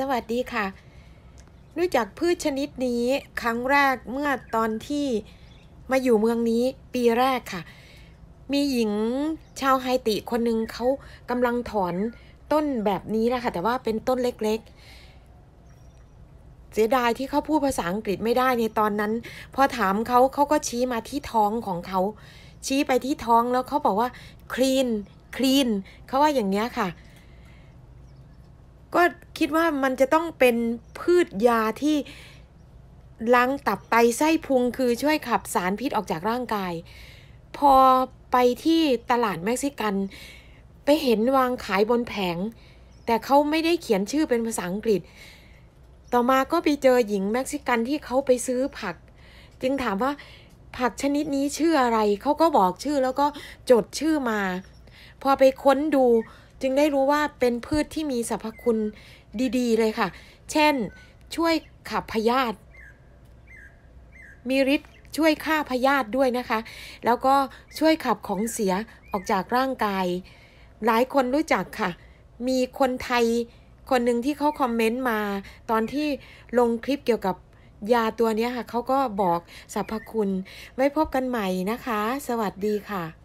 สวัสดีค่ะ รู้จักพืชชนิดนี้ครั้งแรกเมื่อตอนที่มาอยู่เมืองนี้ปีแรกค่ะ มีหญิงชาวไฮติคนหนึ่งเขากำลังถอนต้นแบบนี้แหละค่ะ แต่ว่าเป็นต้นเล็กๆ เสียดายที่เขาพูดภาษาอังกฤษไม่ได้ในตอนนั้น พอถามเขาเขาก็ชี้มาที่ท้องของเขา ชี้ไปที่ท้องแล้วเขาบอกว่า clean clean เขาว่าอย่างนี้ค่ะคิดว่ามันจะต้องเป็นพืชยาที่ล้างตับไตไส้พุงคือช่วยขับสารพิษออกจากร่างกาย พอไปที่ตลาดเม็กซิกัน ไปเห็นวางขายบนแผง แต่เขาไม่ได้เขียนชื่อเป็นภาษาอังกฤษ ต่อมาก็ไปเจอหญิงเม็กซิกันที่เขาไปซื้อผัก จึงถามว่าผักชนิดนี้ชื่ออะไรเขาก็บอกชื่อแล้วก็จดชื่อมา พอไปค้นดูจึงได้รู้ว่าเป็นพืชที่มีสรรพคุณดี ๆ เลยค่ะ เช่นช่วยขับพยาธิ มีฤทธิ์ช่วยฆ่าพยาธิด้วยนะคะ แล้วก็ช่วยขับของเสียออกจากร่างกาย หลายคนรู้จักค่ะ มีคนไทยคนหนึ่งที่เขาคอมเมนต์มา ตอนที่ลงคลิปเกี่ยวกับยาตัวนี้ค่ะ เขาก็บอกสรรพคุณ ไว้พบกันใหม่นะคะ สวัสดีค่ะ